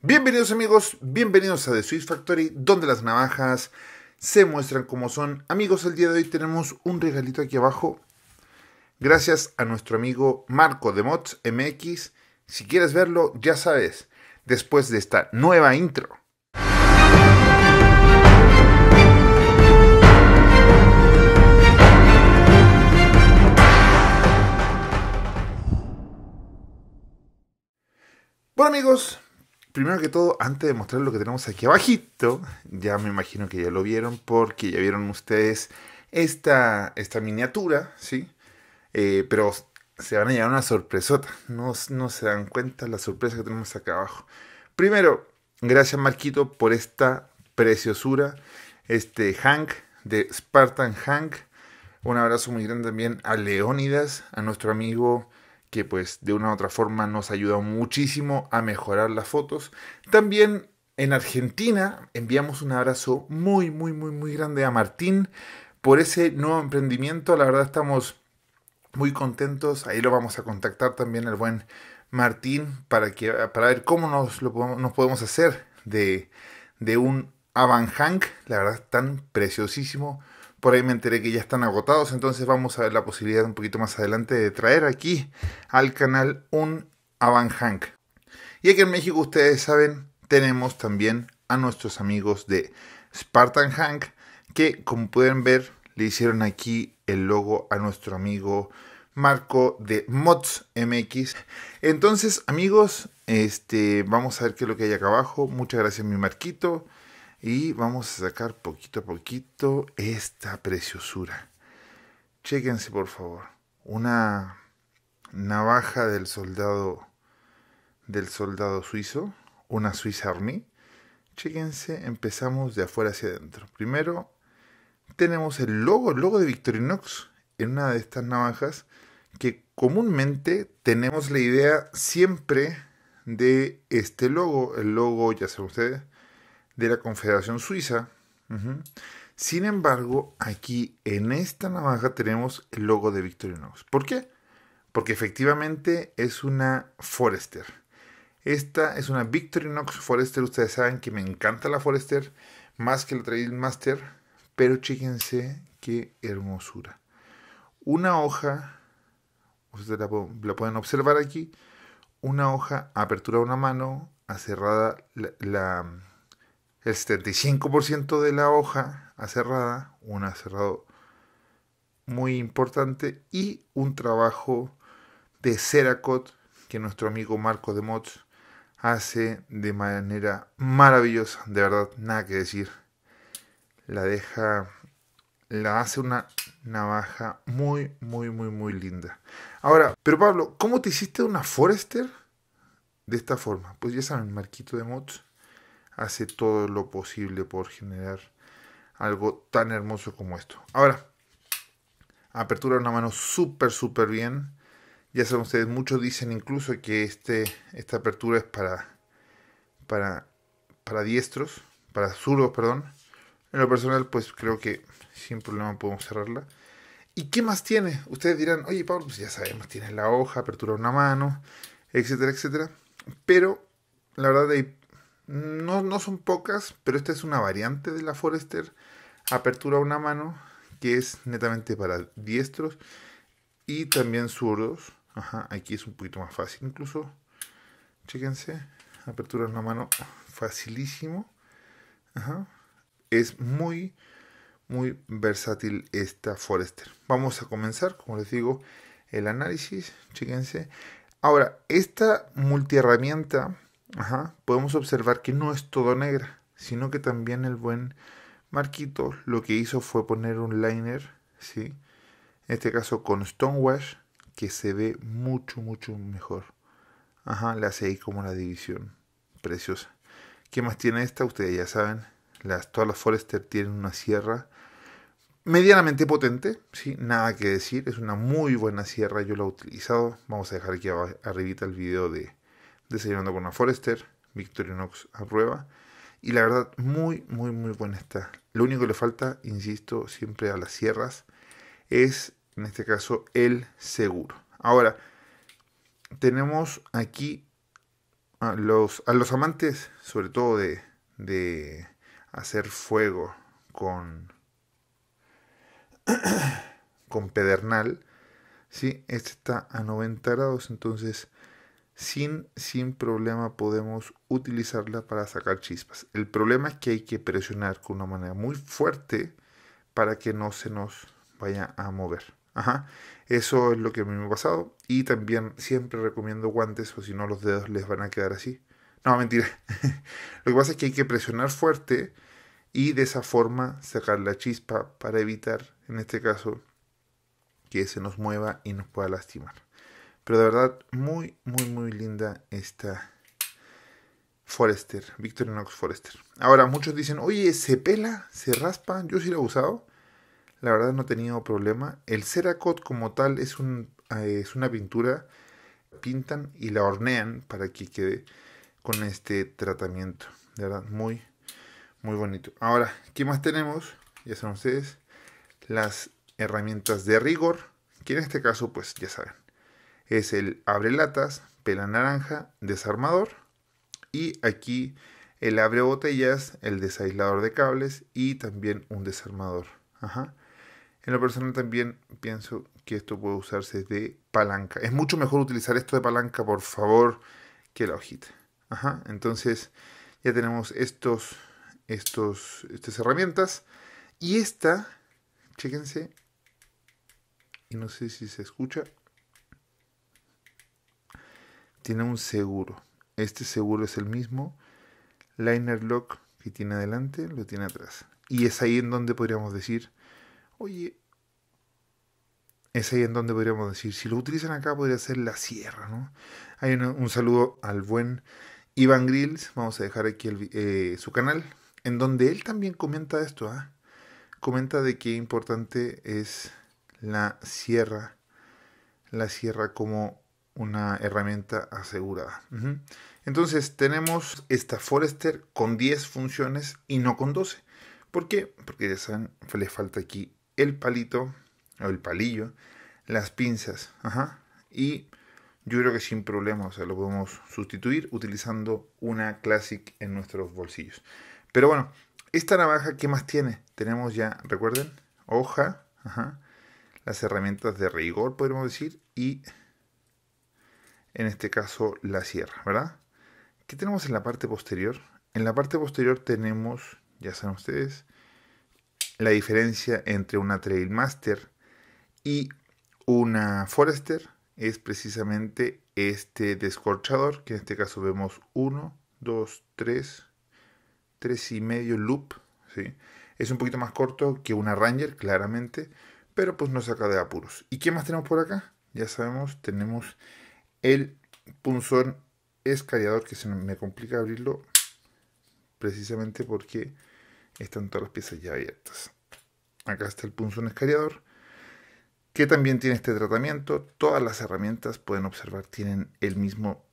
Bienvenidos amigos, bienvenidos a The Swiss Factory, donde las navajas se muestran como son. Amigos, el día de hoy tenemos un regalito aquí abajo. Gracias a nuestro amigo Marco de Mods MX. Si quieres verlo, ya sabes, después de esta nueva intro. Bueno amigos, primero que todo, antes de mostrar lo que tenemos aquí abajito, ya me imagino que ya lo vieron porque ya vieron ustedes esta, esta miniatura, ¿sí? Eh, pero se van a llevar una sorpresota, no, no se dan cuenta la sorpresa que tenemos acá abajo. Primero, gracias Marquito por esta preciosura, este Hank de Spartan Hank. Un abrazo muy grande también a Leónidas, a nuestro amigo que pues de una u otra forma nos ayuda muchísimo a mejorar las fotos. También en Argentina enviamos un abrazo muy, muy, muy, muy grande a Martín por ese nuevo emprendimiento. La verdad estamos muy contentos. Ahí lo vamos a contactar también al buen Martín para, que, para ver cómo nos, lo podemos, nos podemos hacer de, de un Hank. La verdad, tan preciosísimo por ahí me enteré que ya están agotados, entonces vamos a ver la posibilidad un poquito más adelante de traer aquí al canal un Avan Hank. Y aquí en México, ustedes saben, tenemos también a nuestros amigos de Spartan Hank, que como pueden ver, le hicieron aquí el logo a nuestro amigo Marco de Mods MX. Entonces, amigos, este, vamos a ver qué es lo que hay acá abajo. Muchas gracias, mi Marquito y vamos a sacar poquito a poquito esta preciosura. Chéquense por favor, una navaja del soldado del soldado suizo, una Swiss Army. Chéquense, empezamos de afuera hacia adentro. Primero tenemos el logo, el logo de Victorinox en una de estas navajas que comúnmente tenemos la idea siempre de este logo, el logo ya saben ustedes de la Confederación Suiza. Sin embargo, aquí en esta navaja tenemos el logo de Victorinox. ¿Por qué? Porque efectivamente es una Forester. Esta es una Victorinox Forester. Ustedes saben que me encanta la Forester más que la Trailmaster. Pero chéquense qué hermosura. Una hoja, ustedes la, pueden observar aquí. Una hoja, apertura de una mano, acerrada la este, el 75% de la hoja aserrada, un cerrado muy importante y un trabajo de Ceracot que nuestro amigo Marco de Motz hace de manera maravillosa, de verdad, nada que decir. La deja, la hace una navaja muy, muy, muy, muy linda. Ahora, pero Pablo, ¿cómo te hiciste una Forester de esta forma? Pues ya saben, Marquito de Motz hace todo lo posible por generar algo tan hermoso como esto. Ahora, apertura de una mano súper, súper bien. Ya saben ustedes, muchos dicen incluso que este, esta apertura es para, para, para diestros, para zurdos, perdón. En lo personal, pues creo que sin problema podemos cerrarla. ¿Y qué más tiene? Ustedes dirán, oye Pablo, pues ya sabemos, tiene la hoja, apertura de una mano, etcétera, etcétera. Pero la verdad hay no, son pocas, pero esta es una variante de la Forester apertura a una mano que es netamente para diestros y también zurdos. Ajá, aquí es un poquito más fácil incluso. Chéquense, apertura a una mano facilísimo. Es muy, muy versátil esta Forester. Vamos a comenzar, como les digo, el análisis. Chéquense. Ahora, esta multiherramienta ajá, podemos observar que no es todo negra, sino que también el buen Marquito lo que hizo fue poner un liner, ¿sí? en este caso con Stonewash, que se ve mucho, mucho mejor. Ajá, le hace ahí como la división. Preciosa. ¿Qué más tiene esta? Ustedes ya saben. Las, todas las Forester tienen una sierra medianamente potente, ¿sí? nada que decir, es una muy buena sierra, yo la he utilizado, vamos a dejar aquí arribita el video de Desayunando con una Forester, Victorinox a prueba. Y la verdad, muy, muy, muy buena está. Lo único que le falta, insisto, siempre a las sierras, es en este caso el seguro. Ahora, tenemos aquí a los, a los amantes, sobre todo de, de hacer fuego con, con pedernal. ¿sí? Este está a 90 grados, entonces sin, sin problema podemos utilizarla para sacar chispas. El problema es que hay que presionar con una manera muy fuerte para que no se nos vaya a mover. Ajá. Eso es lo que a mí me ha pasado. Y también siempre recomiendo guantes o si no los dedos les van a quedar así. No, mentira. lo que pasa es que hay que presionar fuerte y de esa forma sacar la chispa para evitar, en este caso, que se nos mueva y nos pueda lastimar. Pero de verdad, muy, muy, muy linda esta Forester, Victorinox Forester. Ahora, muchos dicen, oye, se pela, se raspa, yo sí lo he usado. La verdad no he tenido problema. El Ceracot como tal es, un, eh, es una pintura, pintan y la hornean para que quede con este tratamiento. De verdad, muy, muy bonito. Ahora, ¿qué más tenemos? Ya son ustedes, las herramientas de rigor, que en este caso, pues ya saben, es el abre latas, pela naranja, desarmador y aquí el abre botellas, el desaislador de cables y también un desarmador. Ajá. En lo personal también pienso que esto puede usarse de palanca. Es mucho mejor utilizar esto de palanca, por favor, que la hojita. Ajá. Entonces ya tenemos estos, estos, estas herramientas. Y esta, chéquense, y no sé si se escucha tiene un seguro. Este seguro es el mismo liner lock que tiene adelante, lo tiene atrás. Y es ahí en donde podríamos decir, oye, es ahí en donde podríamos decir, si lo utilizan acá podría ser la sierra, ¿no? Hay un, saludo al buen Iván Grills, vamos a dejar aquí eh, su canal, en donde él también comenta esto, ¿ah? Comenta de qué importante es la sierra, la sierra como una herramienta asegurada. Entonces tenemos esta Forester con 10 funciones y no con 12. ¿Por qué? Porque ya saben, le falta aquí el palito o el palillo, las pinzas. Y yo creo que sin problema, o sea, lo podemos sustituir utilizando una Classic en nuestros bolsillos. Pero bueno, esta navaja, ¿qué más tiene? Tenemos ya, recuerden, hoja, las herramientas de rigor, podríamos decir, y en este caso la sierra, ¿verdad? ¿Qué tenemos en la parte posterior? En la parte posterior tenemos, ya saben ustedes, la diferencia entre una Trailmaster y una Forester es precisamente este descorchador, que en este caso vemos 1, 2, 3, 3 y medio loop. ¿sí? Es un poquito más corto que una Ranger, claramente, pero pues no saca de apuros. ¿Y qué más tenemos por acá? Ya sabemos, tenemos el punzón escariador que se me complica abrirlo precisamente porque están todas las piezas ya abiertas. Acá está el punzón escariador que también tiene este tratamiento. Todas las herramientas pueden observar tienen el mismo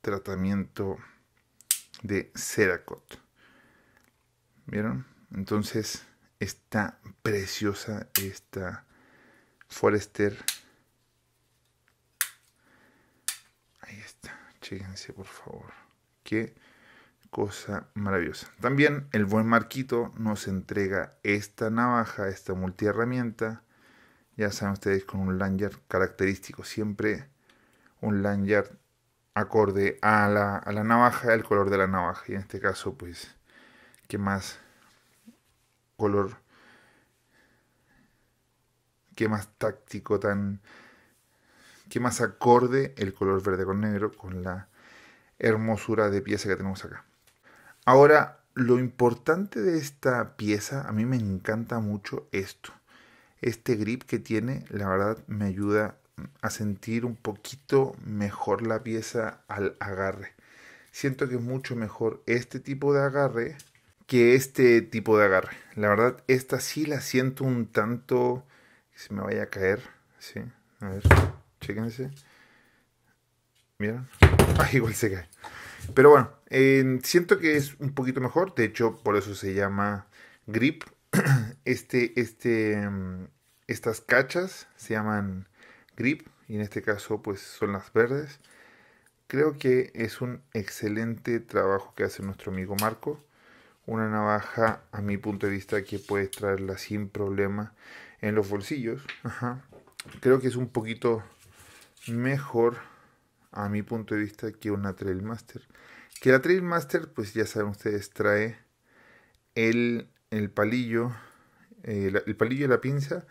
tratamiento de Ceracot. ¿Vieron? Entonces está preciosa esta Forester Ahí está. Chéquense, por favor. Qué cosa maravillosa. También el buen Marquito nos entrega esta navaja, esta multiherramienta. Ya saben ustedes, con un lanyard característico siempre. Un lanyard acorde a la, a la navaja, al color de la navaja. Y en este caso, pues, ¿qué más color? ¿Qué más táctico tan que más acorde el color verde con negro con la hermosura de pieza que tenemos acá. Ahora, lo importante de esta pieza, a mí me encanta mucho esto. Este grip que tiene, la verdad, me ayuda a sentir un poquito mejor la pieza al agarre. Siento que es mucho mejor este tipo de agarre que este tipo de agarre. La verdad, esta sí la siento un tanto... se me vaya a caer, ¿sí? A ver. Chequense. ¿Vieron? Ah, igual se cae. Pero bueno, siento que es un poquito mejor. De hecho, por eso se llama grip. Este, este, mm, estas cachas se llaman grip. Y en este caso, pues son las verdes. Creo que es un excelente trabajo que hace nuestro amigo Marco. Una navaja, a mi punto de vista, que puedes traerla sin problema en los bolsillos. Creo que es un poquito mejor, a mi punto de vista, que una Trailmaster. Que la Trailmaster, pues ya saben ustedes, trae el, palillo, el palillo y eh, la pinza.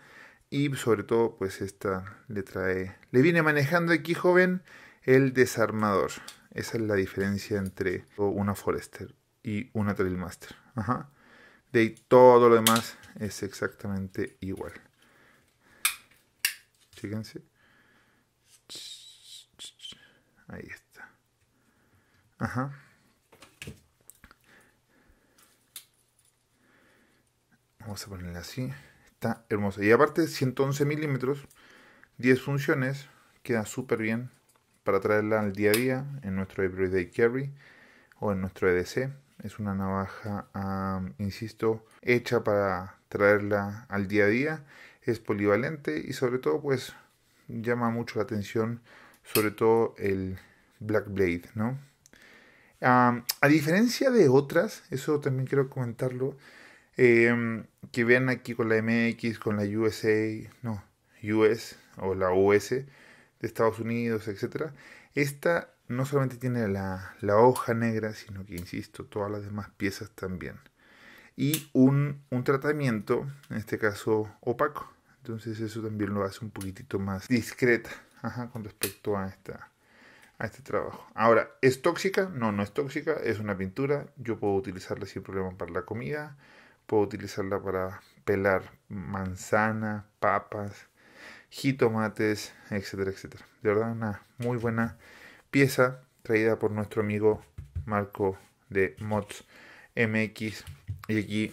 Y sobre todo, pues esta le trae, le viene manejando aquí, joven, el desarmador. Esa es la diferencia entre una Forester y una Trailmaster. De todo lo demás es exactamente igual. Fíjense. Ahí está. Ajá. Vamos a ponerla así. Está hermosa. Y aparte 111 milímetros, 10 funciones. Queda súper bien para traerla al día a día en nuestro Everyday Carry o en nuestro EDC. Es una navaja, insisto, hecha para traerla al día a día. Es polivalente y sobre todo pues llama mucho la atención sobre todo el Black Blade, ¿no? a diferencia de otras, eso también quiero comentarlo, em, que vean aquí con la MX, con la USA, no, US o la US de Estados Unidos, etc. Esta no solamente tiene la, hoja negra, sino que, insisto, todas las demás piezas también. Y un, un tratamiento, en este caso opaco. Entonces eso también lo hace un poquitito más discreta ajá, con respecto a, esta, a este trabajo. Ahora, ¿es tóxica? No, no es tóxica, es una pintura. Yo puedo utilizarla sin problema para la comida, puedo utilizarla para pelar manzana, papas, jitomates, etcétera, etcétera. De verdad, una muy buena pieza traída por nuestro amigo Marco de Mods MX. Y aquí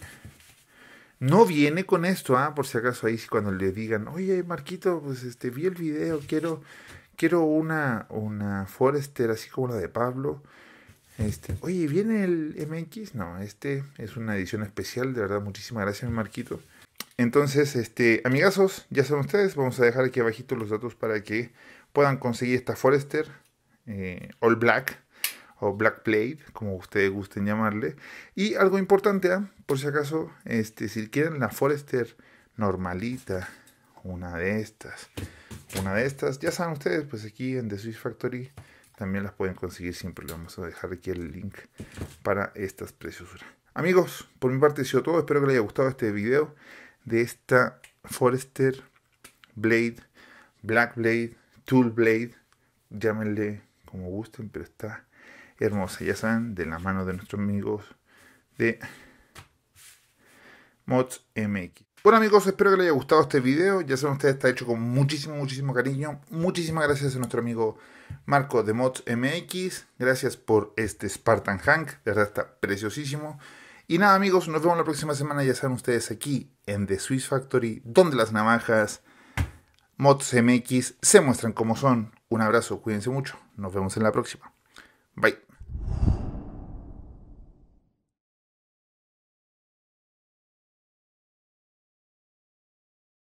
no viene con esto, ¿ah? por si acaso ahí cuando le digan, oye Marquito, pues este, vi el video, quiero, quiero una, una Forester así como la de Pablo. Este, oye, ¿viene el MX? No, este es una edición especial, de verdad, muchísimas gracias Marquito. Entonces, este, amigazos, ya saben ustedes, vamos a dejar aquí abajito los datos para que puedan conseguir esta Forester eh, All Black o Black Blade, como ustedes gusten llamarle. Y algo importante, ¿ah? por si acaso, este, si quieren la Forester normalita, una de estas, una de estas, ya saben ustedes, pues aquí en The Swiss Factory también las pueden conseguir siempre. le vamos a dejar aquí el link para estas preciosuras. Amigos, por mi parte ha sido todo. Espero que les haya gustado este video de esta Forester Blade, Black Blade, Tool Blade, llámenle como gusten, pero está hermosa, ya saben, de la mano de nuestros amigos de Mods MX. Bueno amigos, espero que les haya gustado este video. Ya saben ustedes, está hecho con muchísimo, muchísimo cariño. Muchísimas gracias a nuestro amigo Marco de Mods MX. Gracias por este Spartan Hank. De verdad está preciosísimo. Y nada amigos, nos vemos la próxima semana. Ya saben ustedes aquí en The Swiss Factory, donde las navajas Mods MX se muestran como son. Un abrazo, cuídense mucho. Nos vemos en la próxima. Bye.